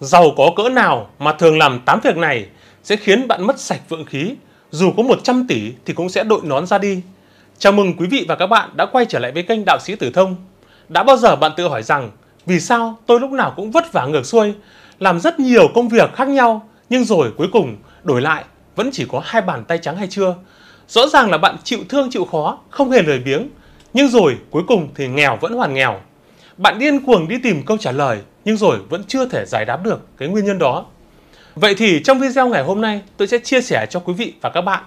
Giàu có cỡ nào mà thường làm tám việc này sẽ khiến bạn mất sạch vượng khí, dù có 100 tỷ thì cũng sẽ đội nón ra đi. Chào mừng quý vị và các bạn đã quay trở lại với kênh Đạo sĩ Tử Thông. Đã bao giờ bạn tự hỏi rằng vì sao tôi lúc nào cũng vất vả ngược xuôi, làm rất nhiều công việc khác nhau nhưng rồi cuối cùng đổi lại vẫn chỉ có hai bàn tay trắng hay chưa? Rõ ràng là bạn chịu thương chịu khó, không hề lười biếng, nhưng rồi cuối cùng thì nghèo vẫn hoàn nghèo. Bạn điên cuồng đi tìm câu trả lời nhưng rồi vẫn chưa thể giải đáp được cái nguyên nhân đó. Vậy thì trong video ngày hôm nay tôi sẽ chia sẻ cho quý vị và các bạn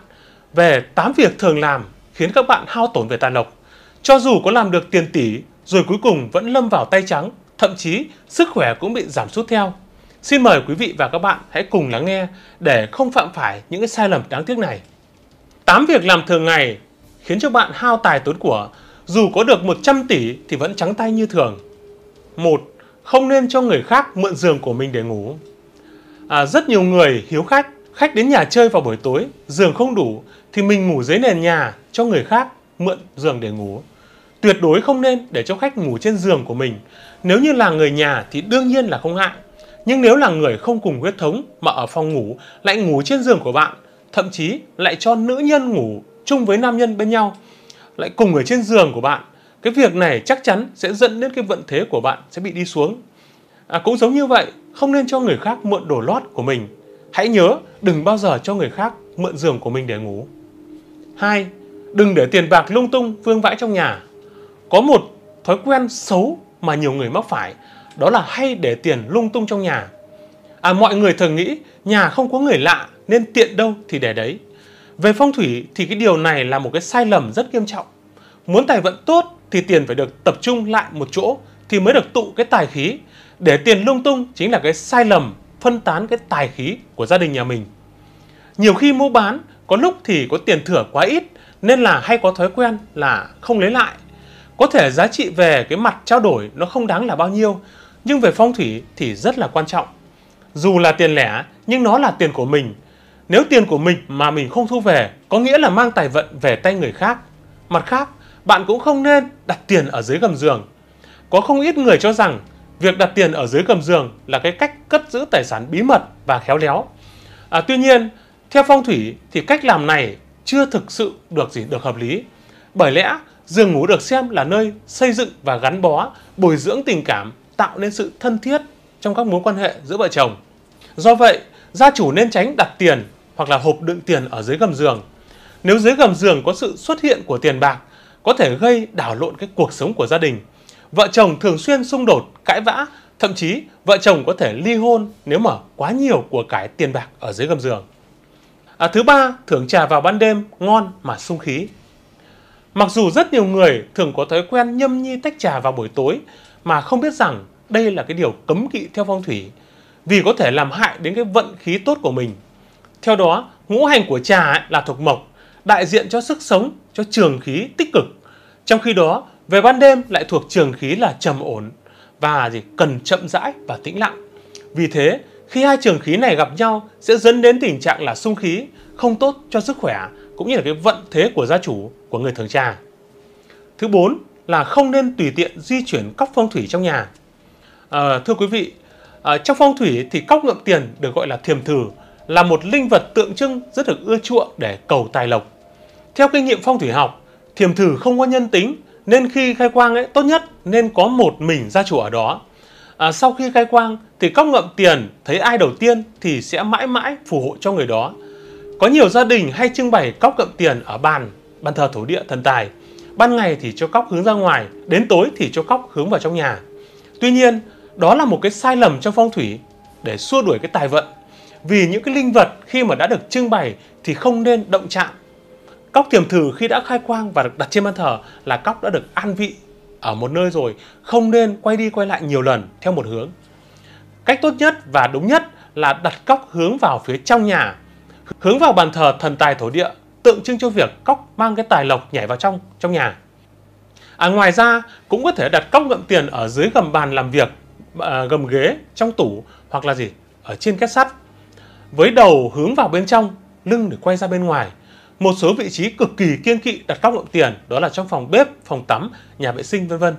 về 8 việc thường làm khiến các bạn hao tổn về tài lộc. Cho dù có làm được tiền tỷ rồi cuối cùng vẫn lâm vào tay trắng, thậm chí sức khỏe cũng bị giảm sút theo. Xin mời quý vị và các bạn hãy cùng lắng nghe để không phạm phải những cái sai lầm đáng tiếc này. 8 việc làm thường ngày khiến cho bạn hao tài tốn của dù có được 100 tỷ thì vẫn trắng tay như thường. Một, không nên cho người khác mượn giường của mình để ngủ. À, rất nhiều người hiếu khách, khách đến nhà chơi vào buổi tối, giường không đủ thì mình ngủ dưới nền nhà cho người khác mượn giường để ngủ. Tuyệt đối không nên để cho khách ngủ trên giường của mình. Nếu như là người nhà thì đương nhiên là không hại. Nhưng nếu là người không cùng huyết thống mà ở phòng ngủ lại ngủ trên giường của bạn, thậm chí lại cho nữ nhân ngủ chung với nam nhân bên nhau lại cùng ở trên giường của bạn cái việc này chắc chắn sẽ dẫn đến cái vận thế của bạn sẽ bị đi xuống à, cũng giống như vậy không nên cho người khác mượn đồ lót của mình hãy nhớ đừng bao giờ cho người khác mượn giường của mình để ngủ hai đừng để tiền bạc lung tung vương vãi trong nhà có một thói quen xấu mà nhiều người mắc phải đó là hay để tiền lung tung trong nhà à mọi người thường nghĩ nhà không có người lạ nên tiện đâu thì để đấy về phong thủy thì cái điều này là một cái sai lầm rất nghiêm trọng. Muốn tài vận tốt thì tiền phải được tập trung lại một chỗ thì mới được tụ cái tài khí. Để tiền lung tung chính là cái sai lầm phân tán cái tài khí của gia đình nhà mình. Nhiều khi mua bán có lúc thì có tiền thửa quá ít nên là hay có thói quen là không lấy lại. Có thể giá trị về cái mặt trao đổi nó không đáng là bao nhiêu nhưng về phong thủy thì rất là quan trọng. Dù là tiền lẻ nhưng nó là tiền của mình nếu tiền của mình mà mình không thu về, có nghĩa là mang tài vận về tay người khác. Mặt khác, bạn cũng không nên đặt tiền ở dưới gầm giường. Có không ít người cho rằng việc đặt tiền ở dưới gầm giường là cái cách cất giữ tài sản bí mật và khéo léo. À, tuy nhiên, theo phong thủy thì cách làm này chưa thực sự được gì được hợp lý. Bởi lẽ, giường ngủ được xem là nơi xây dựng và gắn bó, bồi dưỡng tình cảm, tạo nên sự thân thiết trong các mối quan hệ giữa vợ chồng. Do vậy, gia chủ nên tránh đặt tiền hoặc là hộp đựng tiền ở dưới gầm giường. Nếu dưới gầm giường có sự xuất hiện của tiền bạc, có thể gây đảo lộn cái cuộc sống của gia đình. Vợ chồng thường xuyên xung đột, cãi vã, thậm chí vợ chồng có thể ly hôn nếu mà quá nhiều của cái tiền bạc ở dưới gầm giường. À, thứ ba, thưởng trà vào ban đêm ngon mà sung khí. Mặc dù rất nhiều người thường có thói quen nhâm nhi tách trà vào buổi tối mà không biết rằng đây là cái điều cấm kỵ theo phong thủy vì có thể làm hại đến cái vận khí tốt của mình theo đó, ngũ hành của trà là thuộc mộc, đại diện cho sức sống, cho trường khí tích cực. Trong khi đó, về ban đêm lại thuộc trường khí là trầm ổn và gì cần chậm rãi và tĩnh lặng. Vì thế, khi hai trường khí này gặp nhau sẽ dẫn đến tình trạng là xung khí không tốt cho sức khỏe cũng như là cái vận thế của gia chủ của người thường trà. Thứ bốn là không nên tùy tiện di chuyển cốc phong thủy trong nhà. À, thưa quý vị, à, trong phong thủy thì cốc ngậm tiền được gọi là thiềm thử là một linh vật tượng trưng rất được ưa chuộng để cầu tài lộc. Theo kinh nghiệm phong thủy học, thiềm thử không có nhân tính nên khi khai quang ấy tốt nhất nên có một mình gia chủ ở đó. À, sau khi khai quang thì cóc ngậm tiền thấy ai đầu tiên thì sẽ mãi mãi phù hộ cho người đó. Có nhiều gia đình hay trưng bày cóc ngậm tiền ở bàn, bàn thờ thổ địa thần tài. Ban ngày thì cho cóc hướng ra ngoài, đến tối thì cho cóc hướng vào trong nhà. Tuy nhiên, đó là một cái sai lầm trong phong thủy để xua đuổi cái tài vận vì những cái linh vật khi mà đã được trưng bày thì không nên động chạm. Cóc tiềm thử khi đã khai quang và được đặt trên bàn thờ là cóc đã được an vị ở một nơi rồi, không nên quay đi quay lại nhiều lần theo một hướng. Cách tốt nhất và đúng nhất là đặt cóc hướng vào phía trong nhà, hướng vào bàn thờ thần tài thổ địa, tượng trưng cho việc cóc mang cái tài lộc nhảy vào trong trong nhà. À, ngoài ra cũng có thể đặt cóc ngậm tiền ở dưới gầm bàn làm việc, à, gầm ghế, trong tủ hoặc là gì ở trên két sắt với đầu hướng vào bên trong, lưng để quay ra bên ngoài. Một số vị trí cực kỳ kiên kỵ đặt cóc động tiền đó là trong phòng bếp, phòng tắm, nhà vệ sinh vân vân.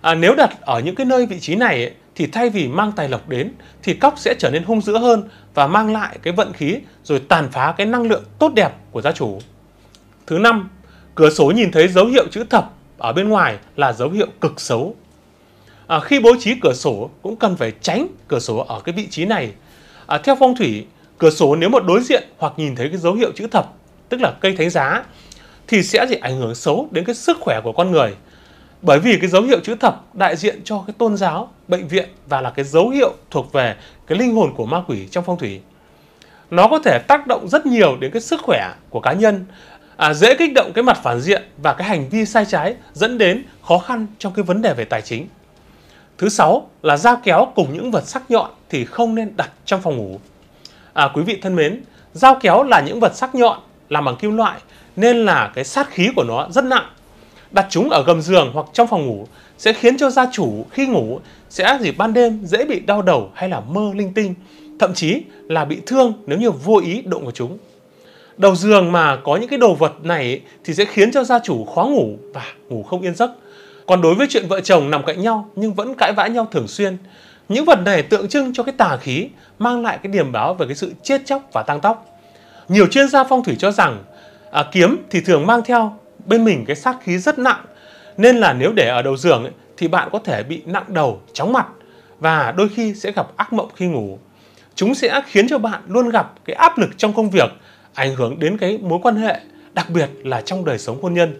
À, nếu đặt ở những cái nơi vị trí này ấy, thì thay vì mang tài lộc đến thì cóc sẽ trở nên hung dữ hơn và mang lại cái vận khí rồi tàn phá cái năng lượng tốt đẹp của gia chủ. Thứ năm, cửa sổ nhìn thấy dấu hiệu chữ thập ở bên ngoài là dấu hiệu cực xấu. À, khi bố trí cửa sổ cũng cần phải tránh cửa sổ ở cái vị trí này à, theo phong thủy cửa sổ nếu mà đối diện hoặc nhìn thấy cái dấu hiệu chữ thập tức là cây thánh giá thì sẽ chỉ ảnh hưởng xấu đến cái sức khỏe của con người bởi vì cái dấu hiệu chữ thập đại diện cho cái tôn giáo bệnh viện và là cái dấu hiệu thuộc về cái linh hồn của ma quỷ trong phong thủy nó có thể tác động rất nhiều đến cái sức khỏe của cá nhân à, dễ kích động cái mặt phản diện và cái hành vi sai trái dẫn đến khó khăn trong cái vấn đề về tài chính Thứ sáu là dao kéo cùng những vật sắc nhọn thì không nên đặt trong phòng ngủ. À, quý vị thân mến, dao kéo là những vật sắc nhọn làm bằng kim loại nên là cái sát khí của nó rất nặng. Đặt chúng ở gầm giường hoặc trong phòng ngủ sẽ khiến cho gia chủ khi ngủ sẽ gì ban đêm dễ bị đau đầu hay là mơ linh tinh, thậm chí là bị thương nếu như vô ý đụng vào chúng. Đầu giường mà có những cái đồ vật này thì sẽ khiến cho gia chủ khó ngủ và ngủ không yên giấc còn đối với chuyện vợ chồng nằm cạnh nhau nhưng vẫn cãi vã nhau thường xuyên, những vật này tượng trưng cho cái tà khí mang lại cái điểm báo về cái sự chết chóc và tăng tóc. Nhiều chuyên gia phong thủy cho rằng à, kiếm thì thường mang theo bên mình cái sát khí rất nặng nên là nếu để ở đầu giường ấy, thì bạn có thể bị nặng đầu, chóng mặt và đôi khi sẽ gặp ác mộng khi ngủ. Chúng sẽ khiến cho bạn luôn gặp cái áp lực trong công việc, ảnh hưởng đến cái mối quan hệ, đặc biệt là trong đời sống hôn nhân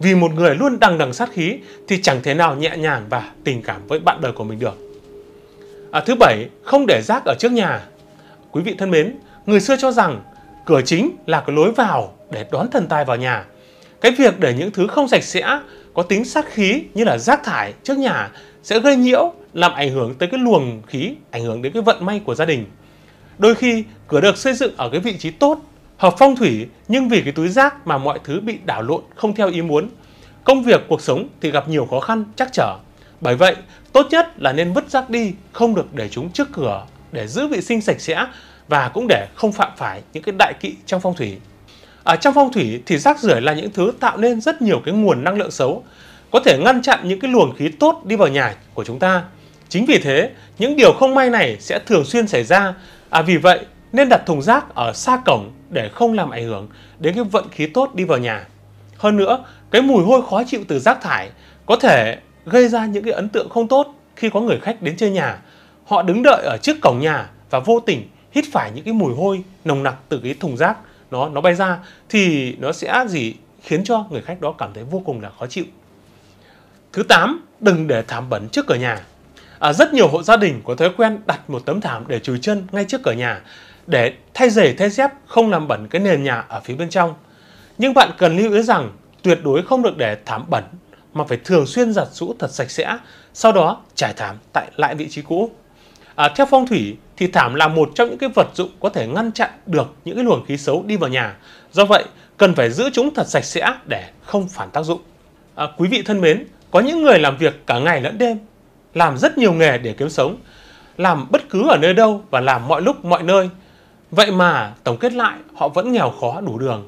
vì một người luôn đằng đằng sát khí thì chẳng thể nào nhẹ nhàng và tình cảm với bạn đời của mình được. À, thứ bảy, không để rác ở trước nhà. Quý vị thân mến, người xưa cho rằng cửa chính là cái lối vào để đón thần tài vào nhà. Cái việc để những thứ không sạch sẽ, có tính sát khí như là rác thải trước nhà sẽ gây nhiễu, làm ảnh hưởng tới cái luồng khí, ảnh hưởng đến cái vận may của gia đình. Đôi khi cửa được xây dựng ở cái vị trí tốt hợp phong thủy nhưng vì cái túi rác mà mọi thứ bị đảo lộn không theo ý muốn. Công việc, cuộc sống thì gặp nhiều khó khăn, chắc trở. Bởi vậy, tốt nhất là nên vứt rác đi, không được để chúng trước cửa để giữ vệ sinh sạch sẽ và cũng để không phạm phải những cái đại kỵ trong phong thủy. Ở trong phong thủy thì rác rưởi là những thứ tạo nên rất nhiều cái nguồn năng lượng xấu, có thể ngăn chặn những cái luồng khí tốt đi vào nhà của chúng ta. Chính vì thế, những điều không may này sẽ thường xuyên xảy ra. À vì vậy, nên đặt thùng rác ở xa cổng để không làm ảnh hưởng đến cái vận khí tốt đi vào nhà. Hơn nữa, cái mùi hôi khó chịu từ rác thải có thể gây ra những cái ấn tượng không tốt khi có người khách đến chơi nhà. Họ đứng đợi ở trước cổng nhà và vô tình hít phải những cái mùi hôi nồng nặc từ cái thùng rác nó nó bay ra thì nó sẽ gì khiến cho người khách đó cảm thấy vô cùng là khó chịu. Thứ 8, đừng để thảm bẩn trước cửa nhà. À, rất nhiều hộ gia đình có thói quen đặt một tấm thảm để chùi chân ngay trước cửa nhà để thay giày thay dép không làm bẩn cái nền nhà ở phía bên trong. Nhưng bạn cần lưu ý rằng tuyệt đối không được để thảm bẩn mà phải thường xuyên giặt rũ thật sạch sẽ, sau đó trải thảm tại lại vị trí cũ. À, theo phong thủy thì thảm là một trong những cái vật dụng có thể ngăn chặn được những cái luồng khí xấu đi vào nhà. Do vậy, cần phải giữ chúng thật sạch sẽ để không phản tác dụng. À, quý vị thân mến, có những người làm việc cả ngày lẫn đêm, làm rất nhiều nghề để kiếm sống, làm bất cứ ở nơi đâu và làm mọi lúc mọi nơi Vậy mà tổng kết lại họ vẫn nghèo khó đủ đường.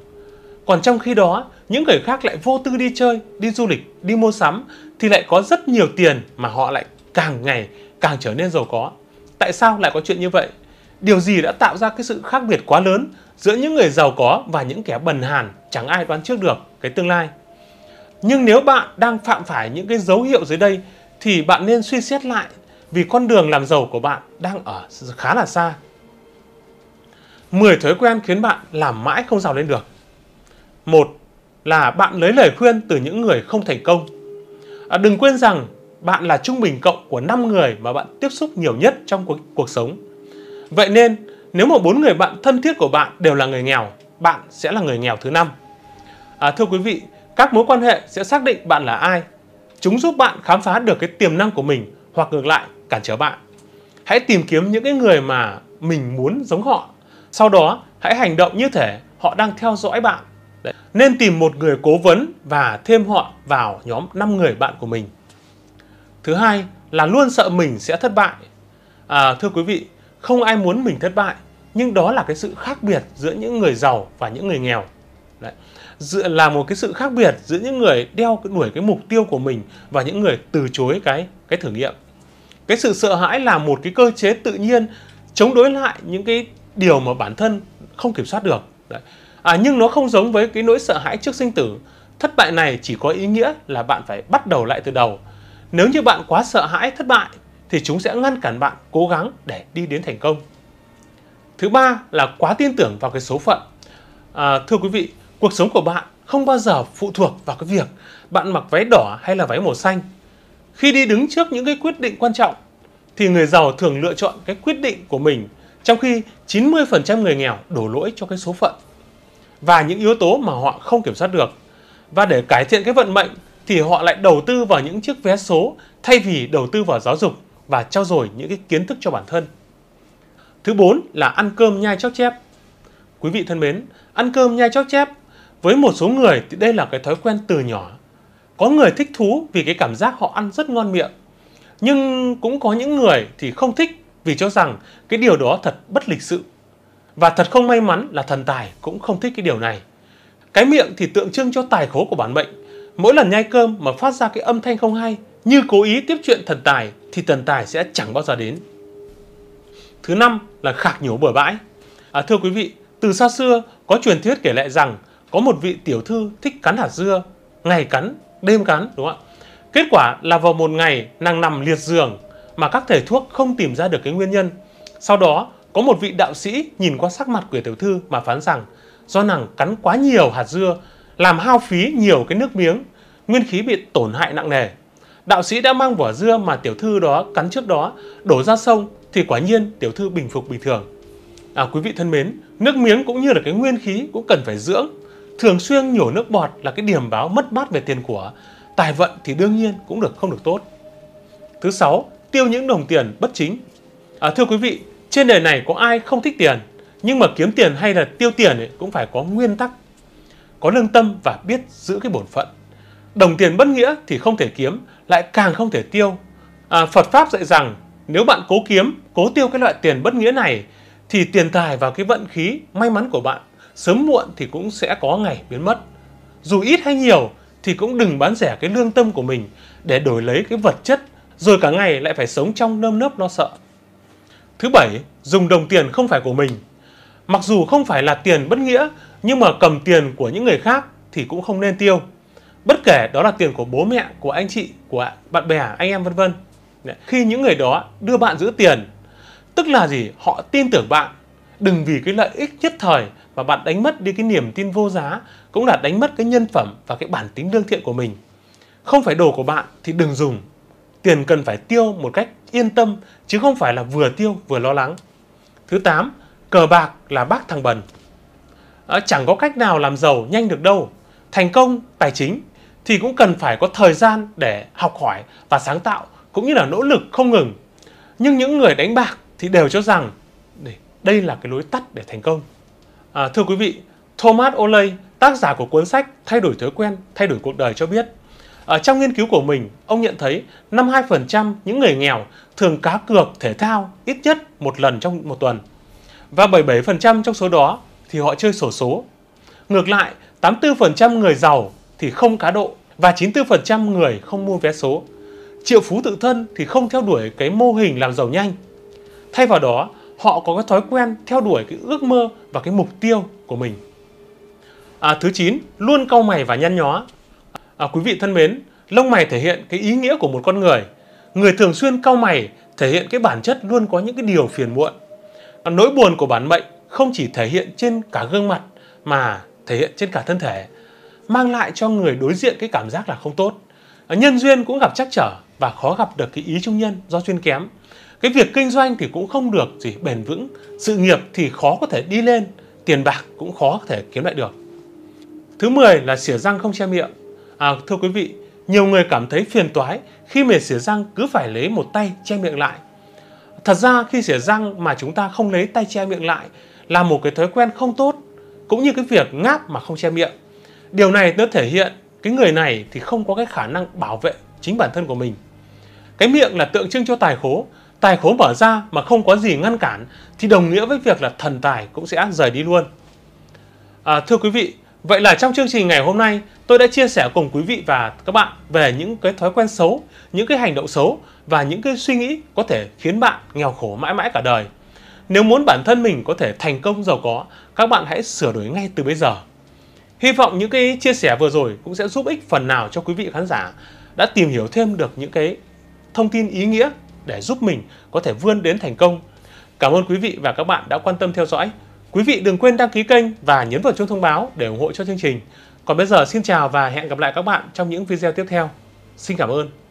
Còn trong khi đó, những người khác lại vô tư đi chơi, đi du lịch, đi mua sắm thì lại có rất nhiều tiền mà họ lại càng ngày càng trở nên giàu có. Tại sao lại có chuyện như vậy? Điều gì đã tạo ra cái sự khác biệt quá lớn giữa những người giàu có và những kẻ bần hàn chẳng ai đoán trước được cái tương lai. Nhưng nếu bạn đang phạm phải những cái dấu hiệu dưới đây thì bạn nên suy xét lại vì con đường làm giàu của bạn đang ở khá là xa 10 thói quen khiến bạn làm mãi không giàu lên được. Một là bạn lấy lời khuyên từ những người không thành công. À, đừng quên rằng bạn là trung bình cộng của 5 người mà bạn tiếp xúc nhiều nhất trong cuộc, cuộc sống. Vậy nên, nếu mà bốn người bạn thân thiết của bạn đều là người nghèo, bạn sẽ là người nghèo thứ năm. À, thưa quý vị, các mối quan hệ sẽ xác định bạn là ai. Chúng giúp bạn khám phá được cái tiềm năng của mình hoặc ngược lại cản trở bạn. Hãy tìm kiếm những cái người mà mình muốn giống họ sau đó, hãy hành động như thể họ đang theo dõi bạn. Đấy. Nên tìm một người cố vấn và thêm họ vào nhóm 5 người bạn của mình. Thứ hai là luôn sợ mình sẽ thất bại. À, thưa quý vị, không ai muốn mình thất bại, nhưng đó là cái sự khác biệt giữa những người giàu và những người nghèo. Đấy. Dự là một cái sự khác biệt giữa những người đeo đuổi cái mục tiêu của mình và những người từ chối cái cái thử nghiệm. Cái sự sợ hãi là một cái cơ chế tự nhiên chống đối lại những cái điều mà bản thân không kiểm soát được Đấy. À, nhưng nó không giống với cái nỗi sợ hãi trước sinh tử thất bại này chỉ có ý nghĩa là bạn phải bắt đầu lại từ đầu nếu như bạn quá sợ hãi thất bại thì chúng sẽ ngăn cản bạn cố gắng để đi đến thành công thứ ba là quá tin tưởng vào cái số phận à, thưa quý vị cuộc sống của bạn không bao giờ phụ thuộc vào cái việc bạn mặc váy đỏ hay là váy màu xanh khi đi đứng trước những cái quyết định quan trọng thì người giàu thường lựa chọn cái quyết định của mình trong khi 90% người nghèo đổ lỗi cho cái số phận và những yếu tố mà họ không kiểm soát được. Và để cải thiện cái vận mệnh thì họ lại đầu tư vào những chiếc vé số thay vì đầu tư vào giáo dục và trao dồi những cái kiến thức cho bản thân. Thứ bốn là ăn cơm nhai chóp chép. Quý vị thân mến, ăn cơm nhai chóp chép với một số người thì đây là cái thói quen từ nhỏ. Có người thích thú vì cái cảm giác họ ăn rất ngon miệng. Nhưng cũng có những người thì không thích vì cho rằng cái điều đó thật bất lịch sự. Và thật không may mắn là thần tài cũng không thích cái điều này. Cái miệng thì tượng trưng cho tài khố của bản mệnh. Mỗi lần nhai cơm mà phát ra cái âm thanh không hay như cố ý tiếp chuyện thần tài thì thần tài sẽ chẳng bao giờ đến. Thứ năm là khạc nhổ bừa bãi. À, thưa quý vị, từ xa xưa có truyền thuyết kể lại rằng có một vị tiểu thư thích cắn hạt dưa, ngày cắn, đêm cắn đúng không ạ? Kết quả là vào một ngày nàng nằm liệt giường mà các thầy thuốc không tìm ra được cái nguyên nhân. Sau đó, có một vị đạo sĩ nhìn qua sắc mặt của tiểu thư mà phán rằng do nàng cắn quá nhiều hạt dưa, làm hao phí nhiều cái nước miếng, nguyên khí bị tổn hại nặng nề. Đạo sĩ đã mang vỏ dưa mà tiểu thư đó cắn trước đó đổ ra sông thì quả nhiên tiểu thư bình phục bình thường. À, quý vị thân mến, nước miếng cũng như là cái nguyên khí cũng cần phải dưỡng. Thường xuyên nhổ nước bọt là cái điểm báo mất mát về tiền của, tài vận thì đương nhiên cũng được không được tốt. Thứ sáu, tiêu những đồng tiền bất chính. À, thưa quý vị, trên đời này có ai không thích tiền, nhưng mà kiếm tiền hay là tiêu tiền ấy, cũng phải có nguyên tắc, có lương tâm và biết giữ cái bổn phận. Đồng tiền bất nghĩa thì không thể kiếm, lại càng không thể tiêu. À, Phật Pháp dạy rằng nếu bạn cố kiếm, cố tiêu cái loại tiền bất nghĩa này thì tiền tài và cái vận khí may mắn của bạn sớm muộn thì cũng sẽ có ngày biến mất. Dù ít hay nhiều thì cũng đừng bán rẻ cái lương tâm của mình để đổi lấy cái vật chất rồi cả ngày lại phải sống trong nơm nớp lo sợ. Thứ bảy, dùng đồng tiền không phải của mình. Mặc dù không phải là tiền bất nghĩa, nhưng mà cầm tiền của những người khác thì cũng không nên tiêu. Bất kể đó là tiền của bố mẹ, của anh chị, của bạn bè, anh em vân vân. Khi những người đó đưa bạn giữ tiền, tức là gì? Họ tin tưởng bạn. Đừng vì cái lợi ích nhất thời mà bạn đánh mất đi cái niềm tin vô giá, cũng là đánh mất cái nhân phẩm và cái bản tính lương thiện của mình. Không phải đồ của bạn thì đừng dùng, tiền cần phải tiêu một cách yên tâm chứ không phải là vừa tiêu vừa lo lắng. Thứ 8, cờ bạc là bác thằng bần. À, chẳng có cách nào làm giàu nhanh được đâu. Thành công tài chính thì cũng cần phải có thời gian để học hỏi và sáng tạo cũng như là nỗ lực không ngừng. Nhưng những người đánh bạc thì đều cho rằng đây là cái lối tắt để thành công. À, thưa quý vị, Thomas olay tác giả của cuốn sách Thay đổi thói quen, thay đổi cuộc đời cho biết ở trong nghiên cứu của mình, ông nhận thấy 52% những người nghèo thường cá cược thể thao ít nhất một lần trong một tuần. Và 77% trong số đó thì họ chơi sổ số. Ngược lại, 84% người giàu thì không cá độ và 94% người không mua vé số. Triệu phú tự thân thì không theo đuổi cái mô hình làm giàu nhanh. Thay vào đó, họ có cái thói quen theo đuổi cái ước mơ và cái mục tiêu của mình. À, thứ 9, luôn cau mày và nhăn nhó à, quý vị thân mến lông mày thể hiện cái ý nghĩa của một con người người thường xuyên cau mày thể hiện cái bản chất luôn có những cái điều phiền muộn à, nỗi buồn của bản mệnh không chỉ thể hiện trên cả gương mặt mà thể hiện trên cả thân thể mang lại cho người đối diện cái cảm giác là không tốt à, nhân duyên cũng gặp trắc trở và khó gặp được cái ý trung nhân do duyên kém cái việc kinh doanh thì cũng không được gì bền vững sự nghiệp thì khó có thể đi lên tiền bạc cũng khó có thể kiếm lại được thứ 10 là xỉa răng không che miệng À, thưa quý vị, nhiều người cảm thấy phiền toái khi mà xỉa răng cứ phải lấy một tay che miệng lại. Thật ra khi xỉa răng mà chúng ta không lấy tay che miệng lại là một cái thói quen không tốt, cũng như cái việc ngáp mà không che miệng. Điều này nó thể hiện cái người này thì không có cái khả năng bảo vệ chính bản thân của mình. Cái miệng là tượng trưng cho tài khố, tài khố mở ra mà không có gì ngăn cản thì đồng nghĩa với việc là thần tài cũng sẽ rời đi luôn. À, thưa quý vị, Vậy là trong chương trình ngày hôm nay, tôi đã chia sẻ cùng quý vị và các bạn về những cái thói quen xấu, những cái hành động xấu và những cái suy nghĩ có thể khiến bạn nghèo khổ mãi mãi cả đời. Nếu muốn bản thân mình có thể thành công giàu có, các bạn hãy sửa đổi ngay từ bây giờ. Hy vọng những cái chia sẻ vừa rồi cũng sẽ giúp ích phần nào cho quý vị khán giả đã tìm hiểu thêm được những cái thông tin ý nghĩa để giúp mình có thể vươn đến thành công. Cảm ơn quý vị và các bạn đã quan tâm theo dõi. Quý vị đừng quên đăng ký kênh và nhấn vào chuông thông báo để ủng hộ cho chương trình. Còn bây giờ xin chào và hẹn gặp lại các bạn trong những video tiếp theo. Xin cảm ơn.